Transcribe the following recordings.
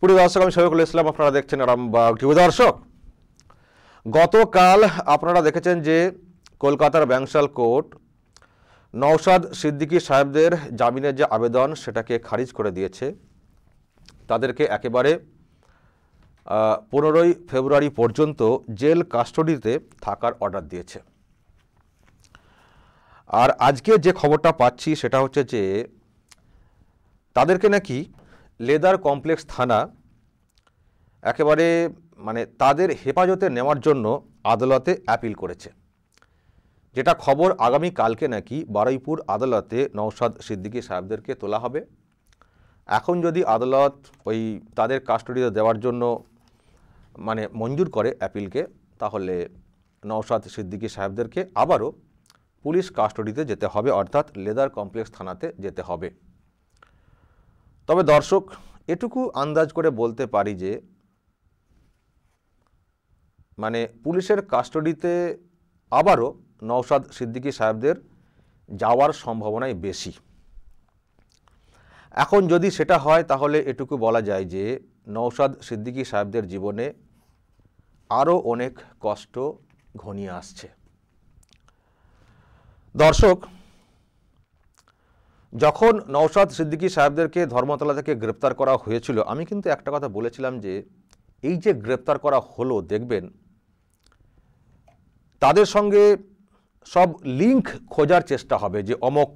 পুরী দর্শক আমি সৈকুল ইসলাম আপনারা দেখছেন আরামবাগ প্রিয় দর্শক গতকাল আপনারা দেখেছেন যে কলকাতার ব্যাংশাল কোর্ট নওশাদ সিদ্দিকি সাহেবদের জামিনের যে আবেদন সেটাকে খারিজ করে দিয়েছে তাদেরকে একেবারে পনেরোই ফেব্রুয়ারি পর্যন্ত জেল কাস্টডিতে থাকার অর্ডার দিয়েছে আর আজকে যে খবরটা পাচ্ছি সেটা হচ্ছে যে তাদেরকে নাকি লেদার কমপ্লেক্স থানা একেবারে মানে তাদের হেফাজতে নেওয়ার জন্য আদালতে অ্যাপিল করেছে যেটা খবর আগামী কালকে নাকি বারুইপুর আদালতে নওশাদ সিদ্দিকী সাহেবদেরকে তোলা হবে এখন যদি আদালত ওই তাদের কাস্টডিতে দেওয়ার জন্য মানে মঞ্জুর করে অ্যাপিলকে তাহলে নওশাদ সিদ্দিকী সাহেবদেরকে আবারও পুলিশ কাস্টডিতে যেতে হবে অর্থাৎ লেদার কমপ্লেক্স থানাতে যেতে হবে তবে দর্শক এটুকু আন্দাজ করে বলতে পারি যে মানে পুলিশের কাস্টডিতে আবারও নওশাদ সিদ্দিকী সাহেবদের যাওয়ার সম্ভাবনাই বেশি এখন যদি সেটা হয় তাহলে এটুকু বলা যায় যে নওশাদ সিদ্দিকী সাহেবদের জীবনে আরও অনেক কষ্ট ঘনিয়ে আসছে দর্শক যখন নওশাদ সিদ্দিকী সাহেবদেরকে ধর্মতলা থেকে গ্রেপ্তার করা হয়েছিল আমি কিন্তু একটা কথা বলেছিলাম যে এই যে গ্রেপ্তার করা হলো দেখবেন তাদের সঙ্গে সব লিঙ্ক খোঁজার চেষ্টা হবে যে অমক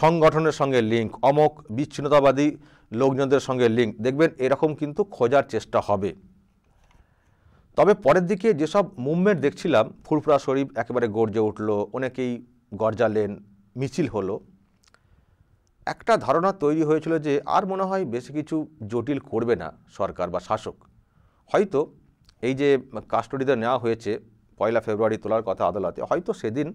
সংগঠনের সঙ্গে লিঙ্ক অমক বিচ্ছিন্নতাবাদী লোকজনদের সঙ্গে লিঙ্ক দেখবেন এরকম কিন্তু খোঁজার চেষ্টা হবে তবে পরের দিকে যেসব মুভমেন্ট দেখছিলাম ফুরফুরা শরীফ একেবারে গর্জে উঠল অনেকেই গর্জালেন মিছিল হলো একটা ধারণা তৈরি হয়েছিল যে আর মনে হয় বেশি কিছু জটিল করবে না সরকার বা শাসক হয়তো এই যে কাস্টডিতে নেওয়া হয়েছে পয়লা ফেব্রুয়ারি তোলার কথা আদালতে হয়তো সেদিন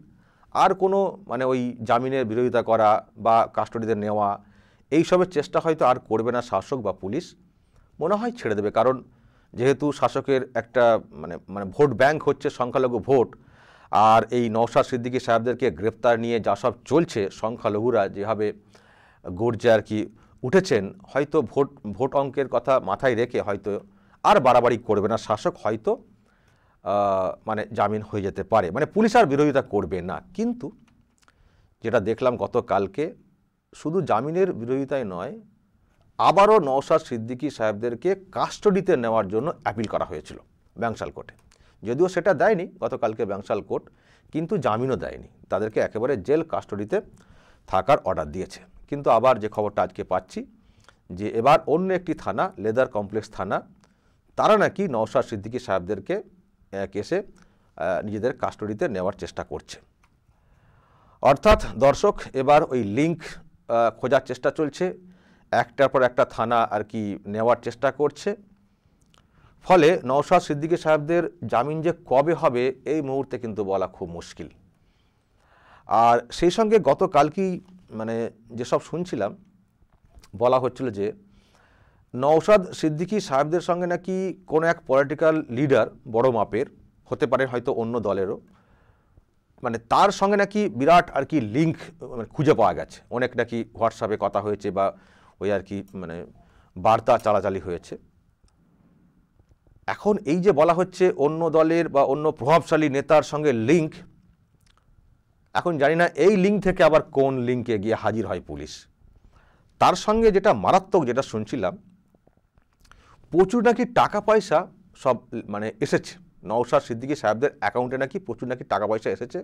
আর কোনো মানে ওই জামিনের বিরোধিতা করা বা কাস্টডিতে নেওয়া এইসবের চেষ্টা হয়তো আর করবে না শাসক বা পুলিশ মনে হয় ছেড়ে দেবে কারণ যেহেতু শাসকের একটা মানে মানে ভোট ব্যাংক হচ্ছে সংখ্যালঘু ভোট আর এই নওশাদ সিদ্দিকী সাহেবদেরকে গ্রেপ্তার নিয়ে যা সব চলছে সংখ্যালঘুরা যেভাবে গোর্জা আর কি উঠেছেন হয়তো ভোট ভোট অঙ্কের কথা মাথায় রেখে হয়তো আর বাড়াবাড়ি করবে না শাসক হয়তো মানে জামিন হয়ে যেতে পারে মানে পুলিশ আর বিরোধিতা করবে না কিন্তু যেটা দেখলাম গতকালকে শুধু জামিনের বিরোধিতায় নয় আবারও নওশাদ সিদ্দিকি সাহেবদেরকে কাস্টডিতে নেওয়ার জন্য অ্যাপিল করা হয়েছিল ব্যাংশাল কোর্টে যদিও সেটা দেয়নি গতকালকে ব্যাংশাল কোর্ট কিন্তু জামিনও দেয়নি তাদেরকে একেবারে জেল কাস্টডিতে থাকার অর্ডার দিয়েছে কিন্তু আবার যে খবরটা আজকে পাচ্ছি যে এবার অন্য একটি থানা লেদার কমপ্লেক্স থানা তারা নাকি নওশাদ সিদ্দিকী সাহেবদেরকে কেসে নিজেদের কাস্টডিতে নেওয়ার চেষ্টা করছে অর্থাৎ দর্শক এবার ওই লিঙ্ক খোঁজার চেষ্টা চলছে একটার পর একটা থানা আর কি নেওয়ার চেষ্টা করছে ফলে নওশাদ সিদ্দিকী সাহেবদের জামিন যে কবে হবে এই মুহূর্তে কিন্তু বলা খুব মুশকিল আর সেই সঙ্গে গতকালকেই মানে যেসব শুনছিলাম বলা হচ্ছিল যে নওশাদ সিদ্দিকি সাহেবদের সঙ্গে নাকি কোনো এক পলিটিক্যাল লিডার বড় মাপের হতে পারে হয়তো অন্য দলেরও মানে তার সঙ্গে নাকি বিরাট আর কি লিঙ্ক মানে খুঁজে পাওয়া গেছে অনেক নাকি হোয়াটসঅ্যাপে কথা হয়েছে বা ওই আর কি মানে বার্তা চালাচালি হয়েছে এখন এই যে বলা হচ্ছে অন্য দলের বা অন্য প্রভাবশালী নেতার সঙ্গে লিঙ্ক এখন জানি না এই লিঙ্ক থেকে আবার কোন লিঙ্কে গিয়ে হাজির হয় পুলিশ তার সঙ্গে যেটা মারাত্মক যেটা শুনছিলাম প্রচুর নাকি টাকা পয়সা সব মানে এসেছে নওশাদ সিদ্দিকি সাহেবদের অ্যাকাউন্টে নাকি প্রচুর নাকি টাকা পয়সা এসেছে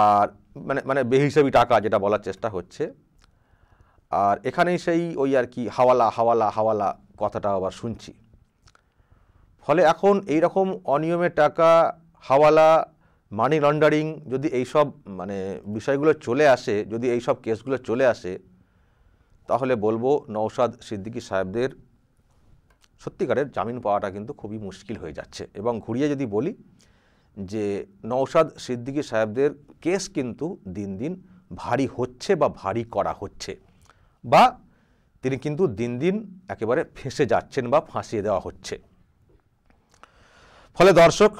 আর মানে মানে বেহিসাবি টাকা যেটা বলার চেষ্টা হচ্ছে আর এখানেই সেই ওই আর কি হাওয়ালা হাওয়ালা হাওয়ালা কথাটা আবার শুনছি ফলে এখন এই রকম অনিয়মের টাকা হাওয়ালা মানি লন্ডারিং যদি এইসব মানে বিষয়গুলো চলে আসে যদি এইসব কেসগুলো চলে আসে তাহলে বলবো নওশাদ সিদ্দিকি সাহেবদের সত্যিকারের জামিন পাওয়াটা কিন্তু খুবই মুশকিল হয়ে যাচ্ছে এবং ঘুরিয়ে যদি বলি যে নওশাদ সিদ্দিকী সাহেবদের কেস কিন্তু দিন দিন ভারী হচ্ছে বা ভারী করা হচ্ছে বা তিনি কিন্তু দিন দিন একেবারে ফেঁসে যাচ্ছেন বা ফাঁসিয়ে দেওয়া হচ্ছে ফলে দর্শক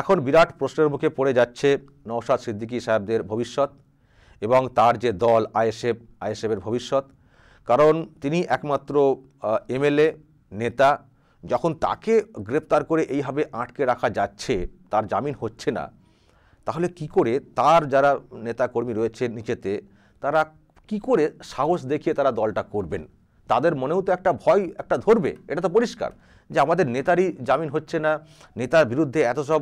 এখন বিরাট প্রশ্নের মুখে পড়ে যাচ্ছে নওশাদ সিদ্দিকী সাহেবদের ভবিষ্যৎ এবং তার যে দল আইএসএফ আইএসএফের ভবিষ্যৎ কারণ তিনি একমাত্র এমএলএ নেতা যখন তাকে গ্রেপ্তার করে এইভাবে আটকে রাখা যাচ্ছে তার জামিন হচ্ছে না তাহলে কি করে তার যারা নেতাকর্মী রয়েছে নিচেতে তারা কি করে সাহস দেখিয়ে তারা দলটা করবেন তাদের মনেও তো একটা ভয় একটা ধরবে এটা তো পরিষ্কার যে আমাদের নেতারই জামিন হচ্ছে না নেতার বিরুদ্ধে এত সব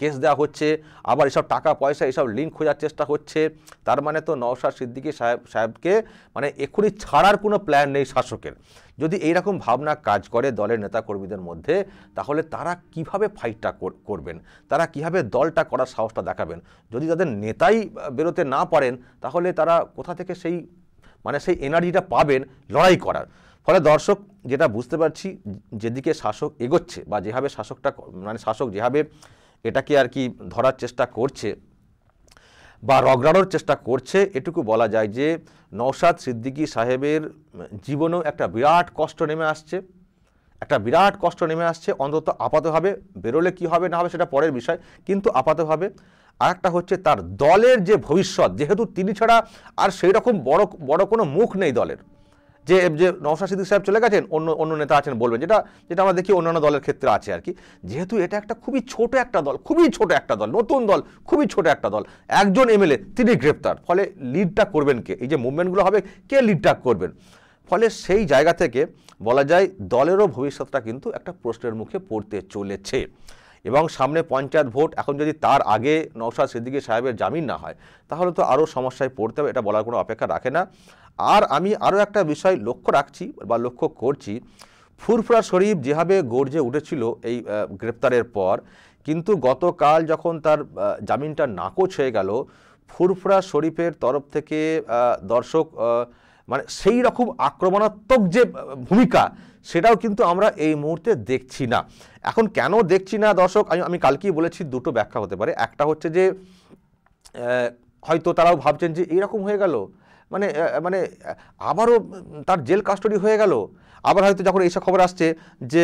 কেস দেওয়া হচ্ছে আবার এসব টাকা পয়সা এসব লিঙ্ক খোঁজার চেষ্টা হচ্ছে তার মানে তো নওশাদ সিদ্দিকি সাহেব সাহেবকে মানে এক্ষুনি ছাড়ার কোনো প্ল্যান নেই শাসকের যদি এইরকম ভাবনা কাজ করে দলের নেতাকর্মীদের মধ্যে তাহলে তারা কিভাবে ফাইটটা করবেন তারা কিভাবে দলটা করার সাহসটা দেখাবেন যদি তাদের নেতাই বেরোতে না পারেন তাহলে তারা কোথা থেকে সেই মানে সেই এনার্জিটা পাবেন লড়াই করার ফলে দর্শক যেটা বুঝতে পারছি যেদিকে শাসক এগোচ্ছে বা যেভাবে শাসকটা মানে শাসক যেভাবে এটাকে আর কি ধরার চেষ্টা করছে বা রগড়ানোর চেষ্টা করছে এটুকু বলা যায় যে নওশাদ সিদ্দিকী সাহেবের জীবনেও একটা বিরাট কষ্ট নেমে আসছে একটা বিরাট কষ্ট নেমে আসছে অন্তত আপাতভাবে বেরোলে কি হবে না হবে সেটা পরের বিষয় কিন্তু আপাতভাবে আর একটা হচ্ছে তার দলের যে ভবিষ্যৎ যেহেতু তিনি ছাড়া আর সেই রকম বড় বড় কোনো মুখ নেই দলের যে যে নওশা সিদ্দিক সাহেব চলে গেছেন অন্য অন্য নেতা আছেন বলবেন যেটা যেটা আমরা দেখি অন্যান্য দলের ক্ষেত্রে আছে আর কি যেহেতু এটা একটা খুবই ছোট একটা দল খুবই ছোট একটা দল নতুন দল খুবই ছোট একটা দল একজন এমএলএ তিনি গ্রেপ্তার ফলে লিডটা করবেন কে এই যে মুভমেন্টগুলো হবে কে লিডটা করবেন ফলে সেই জায়গা থেকে বলা যায় দলেরও ভবিষ্যৎটা কিন্তু একটা প্রশ্নের মুখে পড়তে চলেছে এবং সামনে পঞ্চায়েত ভোট এখন যদি তার আগে নওশাদ সিদ্দিকী সাহেবের জামিন না হয় তাহলে তো আরও সমস্যায় পড়তে হবে এটা বলার কোনো অপেক্ষা রাখে না আর আমি আরও একটা বিষয় লক্ষ্য রাখছি বা লক্ষ্য করছি ফুরফুরা শরীফ যেভাবে গর্জে উঠেছিল এই গ্রেপ্তারের পর কিন্তু গতকাল যখন তার জামিনটা নাকচ হয়ে গেল ফুরফুরা শরীফের তরফ থেকে দর্শক মানে সেই রকম আক্রমণাত্মক যে ভূমিকা সেটাও কিন্তু আমরা এই মুহূর্তে দেখছি না এখন কেন দেখছি না দর্শক আমি আমি কালকেই বলেছি দুটো ব্যাখ্যা হতে পারে একটা হচ্ছে যে হয়তো তারাও ভাবছেন যে এইরকম হয়ে গেল মানে মানে আবারও তার জেল কাস্টডি হয়ে গেল আবার হয়তো যখন এইসব খবর আসছে যে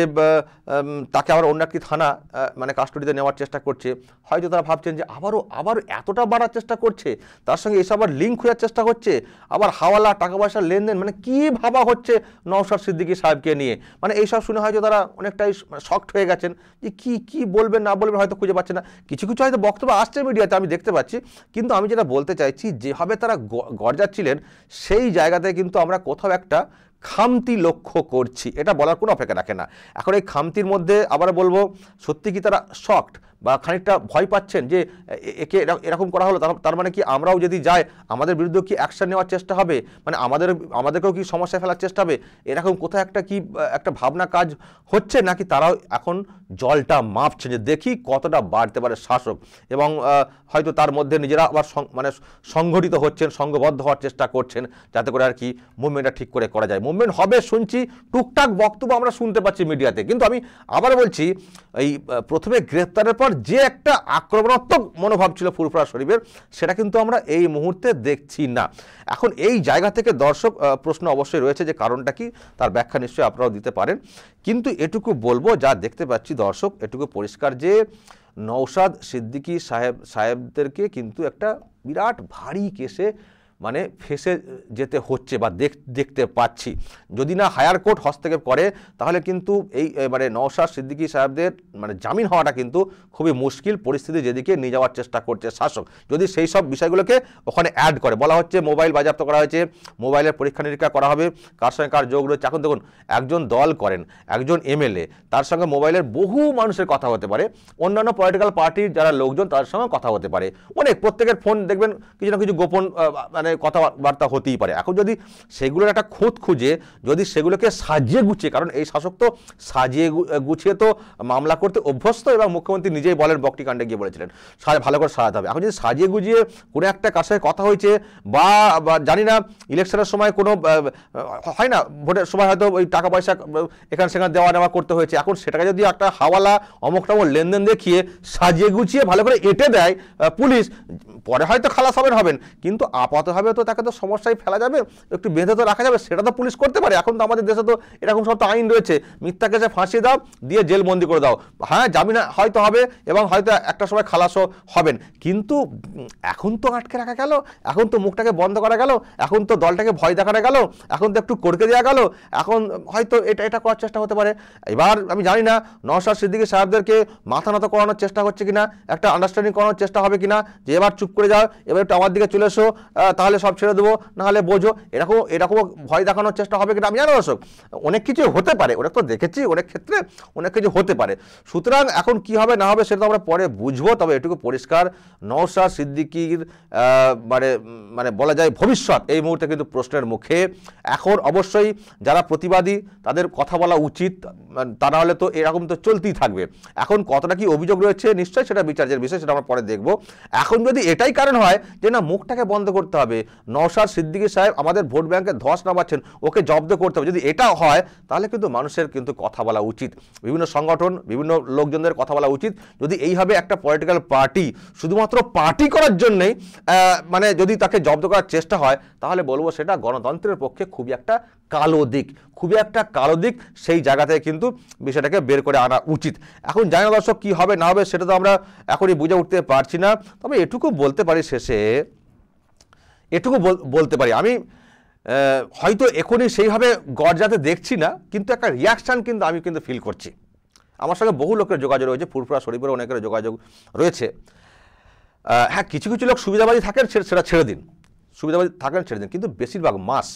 তাকে আবার অন্য একটি থানা মানে কাস্টডিতে নেওয়ার চেষ্টা করছে হয়তো তারা ভাবছেন যে আবারও আবার এতটা বাড়ার চেষ্টা করছে তার সঙ্গে এসব আবার লিঙ্ক খোঁজার চেষ্টা হচ্ছে আবার হাওয়ালা টাকা পয়সার লেনদেন মানে কী ভাবা হচ্ছে নওশার সিদ্দিকী সাহেবকে নিয়ে মানে এইসব শুনে হয়তো তারা অনেকটাই মানে শক্ট হয়ে গেছেন যে কি কি বলবেন না বলবেন হয়তো খুঁজে পাচ্ছে না কিছু কিছু হয়তো বক্তব্য আসছে মিডিয়াতে আমি দেখতে পাচ্ছি কিন্তু আমি যেটা বলতে চাইছি যেভাবে তারা গরজাচ্ছিলেন সেই জায়গাতে কিন্তু আমরা কোথাও একটা খামতি লক্ষ্য করছি এটা বলার কোনো অপেক্ষা রাখে না এখন এই খামতির মধ্যে আবার বলবো সত্যি কি তারা শক্ট বা খানিকটা ভয় পাচ্ছেন যে একে এরকম করা হলো তার মানে কি আমরাও যদি যাই আমাদের বিরুদ্ধে কি অ্যাকশান নেওয়ার চেষ্টা হবে মানে আমাদের আমাদেরকেও কি সমস্যা ফেলার চেষ্টা হবে এরকম কোথাও একটা কি একটা ভাবনা কাজ হচ্ছে নাকি তারাও এখন জলটা মাপছে যে দেখি কতটা বাড়তে পারে শাসক এবং হয়তো তার মধ্যে নিজেরা আবার মানে সংগঠিত হচ্ছেন সংঘবদ্ধ হওয়ার চেষ্টা করছেন যাতে করে আর কি মুভমেন্টটা ঠিক করে করা যায় মুভমেন্ট হবে শুনছি টুকটাক বক্তব্য আমরা শুনতে পাচ্ছি মিডিয়াতে কিন্তু আমি আবার বলছি এই প্রথমে গ্রেপ্তারের পর হানার যে একটা আক্রমণাত্মক মনোভাব ছিল ফুরফুরা শরীফের সেটা কিন্তু আমরা এই মুহূর্তে দেখছি না এখন এই জায়গা থেকে দর্শক প্রশ্ন অবশ্যই রয়েছে যে কারণটা কি তার ব্যাখ্যা নিশ্চয়ই আপনারাও দিতে পারেন কিন্তু এটুকু বলবো যা দেখতে পাচ্ছি দর্শক এটুকু পরিষ্কার যে নৌসাদ সিদ্দিকী সাহেব সাহেবদেরকে কিন্তু একটা বিরাট ভারী কেসে মানে ফেসে যেতে হচ্ছে বা দেখতে পাচ্ছি যদি না হায়ার কোর্ট হস্তক্ষেপ করে তাহলে কিন্তু এই মানে নওশাদ সিদ্দিকি সাহেবদের মানে জামিন হওয়াটা কিন্তু খুবই মুশকিল পরিস্থিতি যেদিকে নিয়ে যাওয়ার চেষ্টা করছে শাসক যদি সেই সব বিষয়গুলোকে ওখানে অ্যাড করে বলা হচ্ছে মোবাইল বাজাপ্ত করা হয়েছে মোবাইলের পরীক্ষা নিরীক্ষা করা হবে কার সঙ্গে কার যোগ রয়েছে এখন দেখুন একজন দল করেন একজন এমএলএ তার সঙ্গে মোবাইলের বহু মানুষের কথা হতে পারে অন্যান্য পলিটিক্যাল পার্টির যারা লোকজন তার সঙ্গে কথা হতে পারে অনেক প্রত্যেকের ফোন দেখবেন কিছু না কিছু গোপন মানে মানে কথাবার্তা হতেই পারে এখন যদি সেগুলোর একটা খোঁজ খুঁজে যদি সেগুলোকে সাজিয়ে গুছিয়ে কারণ এই শাসক তো সাজিয়ে গুছিয়ে তো মামলা করতে অভ্যস্ত এবং মুখ্যমন্ত্রী নিজেই বলেন বক্টিকাণ্ডে গিয়ে বলেছিলেন ভালো করে সাজাতে হবে এখন যদি সাজিয়ে গুজিয়ে কোনো একটা কার সাথে কথা হয়েছে বা জানি না ইলেকশনের সময় কোনো হয় না ভোটের সময় হয়তো ওই টাকা পয়সা এখানে সেখানে দেওয়া নেওয়া করতে হয়েছে এখন সেটাকে যদি একটা হাওয়ালা অমুক টমক লেনদেন দেখিয়ে সাজিয়ে গুছিয়ে ভালো করে এটে দেয় পুলিশ পরে হয়তো খালাস হবেন হবেন কিন্তু আপাতত হবে তো তাকে তো সমস্যায় ফেলা যাবে একটু বেঁধে তো রাখা যাবে সেটা তো পুলিশ করতে পারে এখন তো আমাদের দেশে তো এরকম সব তো আইন রয়েছে মিথ্যাকে সে ফাঁসিয়ে দাও দিয়ে জেলবন্দি করে দাও হ্যাঁ জামিন হয়তো হবে এবং হয়তো একটা সময় খালাসও হবেন কিন্তু এখন তো আটকে রাখা গেল এখন তো মুখটাকে বন্ধ করা গেল এখন তো দলটাকে ভয় দেখানো গেল এখন তো একটু করকে দেওয়া গেল এখন হয়তো এটা এটা করার চেষ্টা হতে পারে এবার আমি জানি না নওশাদ সিদ্দিকি সাহেবদেরকে মাথা নত করানোর চেষ্টা হচ্ছে কিনা একটা আন্ডারস্ট্যান্ডিং করানোর চেষ্টা হবে কিনা যে এবার চুপ করে যাও এবার একটু আমার দিকে চলে এসো তাহলে নাহলে সব ছেড়ে দেবো নাহলে বোঝো এরকম এরকম ভয় দেখানোর চেষ্টা হবে কিনা আমি জানো দর্শক অনেক কিছু হতে পারে ওরা তো দেখেছি অনেক ক্ষেত্রে অনেক কিছু হতে পারে সুতরাং এখন কি হবে না হবে সেটা তো আমরা পরে বুঝবো তবে এটুকু পরিষ্কার নওশা সিদ্দিকির মানে মানে বলা যায় ভবিষ্যৎ এই মুহূর্তে কিন্তু প্রশ্নের মুখে এখন অবশ্যই যারা প্রতিবাদী তাদের কথা বলা উচিত তা নাহলে তো এরকম তো চলতেই থাকবে এখন কতটা কি অভিযোগ রয়েছে নিশ্চয়ই সেটা বিচার্যের বিষয় সেটা আমরা পরে দেখবো এখন যদি এটাই কারণ হয় যে না মুখটাকে বন্ধ করতে হবে হবে সিদ্দিকি সাহেব আমাদের ভোট ব্যাংকে ধস নামাচ্ছেন ওকে জব্দ করতে হবে যদি এটা হয় তাহলে কিন্তু মানুষের কিন্তু কথা বলা উচিত বিভিন্ন সংগঠন বিভিন্ন লোকজনদের কথা বলা উচিত যদি এইভাবে একটা পলিটিক্যাল পার্টি শুধুমাত্র পার্টি করার জন্যেই মানে যদি তাকে জব্দ করার চেষ্টা হয় তাহলে বলবো সেটা গণতন্ত্রের পক্ষে খুবই একটা কালো দিক খুবই একটা কালো দিক সেই জায়গা থেকে কিন্তু বিষয়টাকে বের করে আনা উচিত এখন জানি দর্শক কী হবে না হবে সেটা তো আমরা এখনই বুঝে উঠতে পারছি না তবে এটুকু বলতে পারি শেষে এটুকু বলতে পারি আমি হয়তো এখনই সেইভাবে গড়জাতে দেখছি না কিন্তু একটা রিয়াকশান কিন্তু আমি কিন্তু ফিল করছি আমার সঙ্গে বহু লোকের যোগাযোগ রয়েছে ফুরফুরা শরীফের অনেকের যোগাযোগ রয়েছে হ্যাঁ কিছু কিছু লোক সুবিধাবাদী থাকেন সেটা ছেড়ে দিন সুবিধাবাদী থাকেন ছেড়ে দিন কিন্তু বেশিরভাগ মাস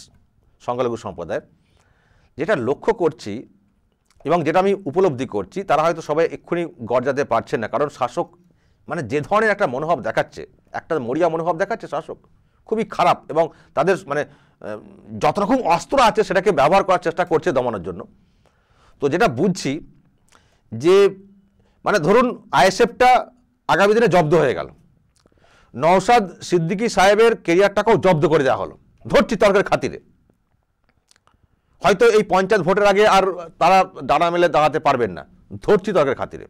সংখ্যালঘু সম্প্রদায়ের যেটা লক্ষ্য করছি এবং যেটা আমি উপলব্ধি করছি তারা হয়তো সবাই এক্ষুনি গড়জাতে পারছেন না কারণ শাসক মানে যে ধরনের একটা মনোভাব দেখাচ্ছে একটা মরিয়া মনোভাব দেখাচ্ছে শাসক খুবই খারাপ এবং তাদের মানে যত রকম অস্ত্র আছে সেটাকে ব্যবহার করার চেষ্টা করছে দমানোর জন্য তো যেটা বুঝছি যে মানে ধরুন আইএসএফটা আগামী দিনে জব্দ হয়ে গেল নওশাদ সিদ্দিকী সাহেবের কেরিয়ারটাকেও জব্দ করে দেওয়া হলো ধরছি তর্কের খাতিরে হয়তো এই পঞ্চায়েত ভোটের আগে আর তারা দাঁড়া মেলে দাঁড়াতে পারবেন না ধরছি তর্কের খাতিরে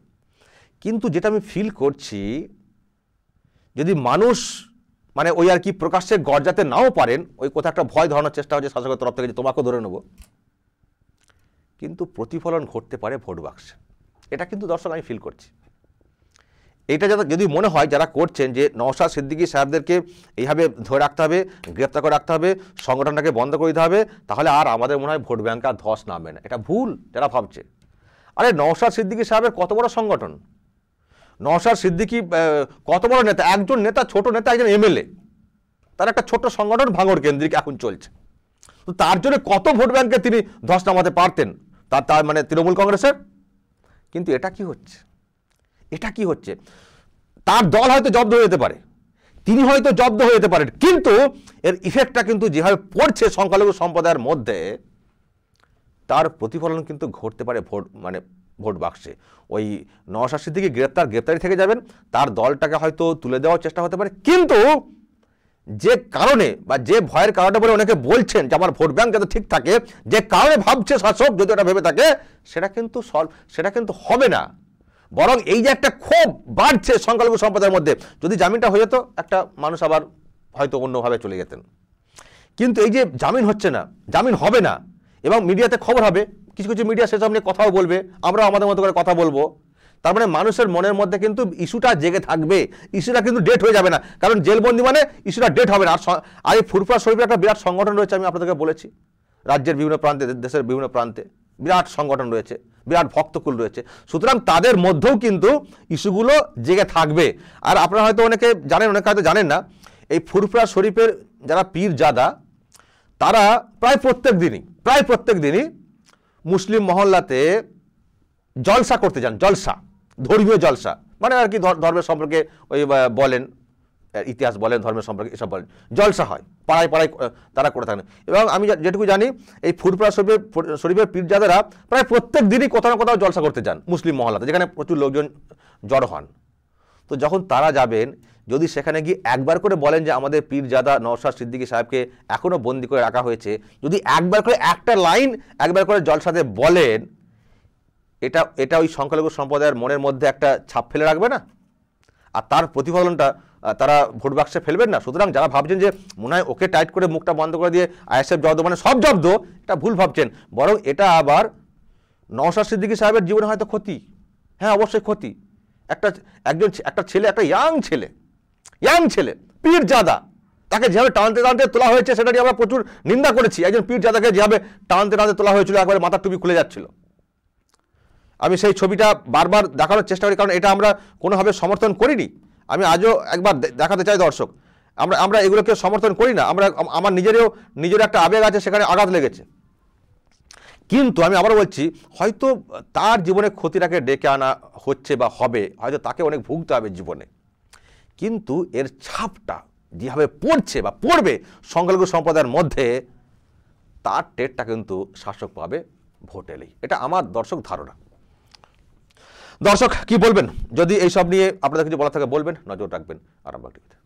কিন্তু যেটা আমি ফিল করছি যদি মানুষ মানে ওই আর কি প্রকাশ্যে গরজাতে নাও পারেন ওই কোথাও একটা ভয় ধরানোর চেষ্টা হচ্ছে শাসকের তরফ থেকে যে তোমাকেও ধরে নেব কিন্তু প্রতিফলন ঘটতে পারে ভোট বাক্সে এটা কিন্তু দর্শক আমি ফিল করছি এটা যাতে যদি মনে হয় যারা করছেন যে নওশাদ সিদ্দিকী সাহেবদেরকে এইভাবে ধরে রাখতে হবে গ্রেপ্তার করে রাখতে হবে সংগঠনটাকে বন্ধ করে দিতে হবে তাহলে আর আমাদের মনে হয় ভোট ব্যাংক আর ধস নামবে না এটা ভুল যারা ভাবছে আরে নওশাদ সিদ্দিকী সাহেবের কত বড় সংগঠন নওশাদ সিদ্দিকি কত বড় নেতা একজন নেতা ছোট নেতা একজন এমএলএ তার একটা ছোট সংগঠন ভাঙড় কেন্দ্রিক এখন চলছে তো তার জন্য কত ভোট ব্যাংকে তিনি ধস নামাতে পারতেন তার তার মানে তৃণমূল কংগ্রেসের কিন্তু এটা কি হচ্ছে এটা কি হচ্ছে তার দল হয়তো জব্দ হয়ে যেতে পারে তিনি হয়তো জব্দ হয়ে যেতে পারেন কিন্তু এর ইফেক্টটা কিন্তু যেভাবে পড়ছে সংখ্যালঘু সম্প্রদায়ের মধ্যে তার প্রতিফলন কিন্তু ঘটতে পারে ভোট মানে ভোট বাক্সে ওই নওশাদ সিদ্দিকি গ্রেপ্তার গ্রেপ্তারি থেকে যাবেন তার দলটাকে হয়তো তুলে দেওয়ার চেষ্টা হতে পারে কিন্তু যে কারণে বা যে ভয়ের কারণে বলে অনেকে বলছেন যে আমার ভোট ব্যাংক যাতে ঠিক থাকে যে কারণে ভাবছে শাসক যদি ওটা ভেবে থাকে সেটা কিন্তু সলভ সেটা কিন্তু হবে না বরং এই যে একটা ক্ষোভ বাড়ছে সংখ্যালঘু সম্প্রদায়ের মধ্যে যদি জামিনটা হয়ে যেত একটা মানুষ আবার হয়তো অন্যভাবে চলে যেতেন কিন্তু এই যে জামিন হচ্ছে না জামিন হবে না এবং মিডিয়াতে খবর হবে কিছু কিছু মিডিয়া সেসব নিয়ে কথাও বলবে আমরা আমাদের মতো করে কথা বলবো তার মানে মানুষের মনের মধ্যে কিন্তু ইস্যুটা জেগে থাকবে ইস্যুটা কিন্তু ডেট হয়ে যাবে না কারণ জেলবন্দি মানে ইস্যুটা ডেট হবে না আর আর এই ফুরফুরা শরীফের একটা বিরাট সংগঠন রয়েছে আমি আপনাদেরকে বলেছি রাজ্যের বিভিন্ন প্রান্তে দেশের বিভিন্ন প্রান্তে বিরাট সংগঠন রয়েছে বিরাট ভক্তকুল রয়েছে সুতরাং তাদের মধ্যেও কিন্তু ইস্যুগুলো জেগে থাকবে আর আপনারা হয়তো অনেকে জানেন অনেকে হয়তো জানেন না এই ফুরফুরা শরীফের যারা পীর জাদা তারা প্রায় প্রত্যেক দিনই প্রায় প্রত্যেক দিনই মুসলিম মহল্লাতে জলসা করতে যান জলসা ধর্মীয় জলসা মানে আর কি ধর্মের সম্পর্কে ওই বলেন ইতিহাস বলেন ধর্মের সম্পর্কে এসব বলেন জলসা হয় পাড়ায় পাড়ায় তারা করে থাকেন এবং আমি যেটুকু জানি এই ফুরপুরা শরীফের শরীফের পীরজাদারা প্রায় প্রত্যেক দিনই কোথাও না কোথাও জলসা করতে যান মুসলিম মহল্লাতে যেখানে প্রচুর লোকজন জড়ো হন তো যখন তারা যাবেন যদি সেখানে গিয়ে একবার করে বলেন যে আমাদের পীরজাদা নওশাদ সিদ্দিকী সাহেবকে এখনও বন্দি করে রাখা হয়েছে যদি একবার করে একটা লাইন একবার করে জলসাতে বলেন এটা এটা ওই সংখ্যালঘু সম্প্রদায়ের মনের মধ্যে একটা ছাপ ফেলে রাখবে না আর তার প্রতিফলনটা তারা ভোট বাক্সে ফেলবেন না সুতরাং যারা ভাবছেন যে মনে হয় ওকে টাইট করে মুখটা বন্ধ করে দিয়ে আইএসএফ জব্দ মানে সব জব্দ এটা ভুল ভাবছেন বরং এটা আবার নওশাদ সিদ্দিকী সাহেবের জীবনে হয়তো ক্ষতি হ্যাঁ অবশ্যই ক্ষতি একটা একজন একটা ছেলে একটা ইয়াং ছেলে ইয়াং ছেলে পীর জাদা তাকে যেভাবে টানতে টানতে তোলা হয়েছে নিয়ে আমরা প্রচুর নিন্দা করেছি একজন পীর জাদাকে যেভাবে টানতে টানতে তোলা হয়েছিল একবারে মাথার টুপি খুলে যাচ্ছিল আমি সেই ছবিটা বারবার দেখানোর চেষ্টা করি কারণ এটা আমরা কোনোভাবে সমর্থন করিনি আমি আজও একবার দেখাতে চাই দর্শক আমরা আমরা এগুলোকে সমর্থন করি না আমরা আমার নিজেরও নিজের একটা আবেগ আছে সেখানে আঘাত লেগেছে কিন্তু আমি আবার বলছি হয়তো তার জীবনে ক্ষতিটাকে ডেকে আনা হচ্ছে বা হবে হয়তো তাকে অনেক ভুগতে হবে জীবনে কিন্তু এর ছাপটা যেভাবে পড়ছে বা পড়বে সংখ্যালঘু সম্প্রদায়ের মধ্যে তার টেটটা কিন্তু শাসক পাবে ভোট এলেই এটা আমার দর্শক ধারণা দর্শক কি বলবেন যদি এইসব নিয়ে আপনাদের কিছু বলা থাকে বলবেন নজর রাখবেন আরামবাগ টিভিতে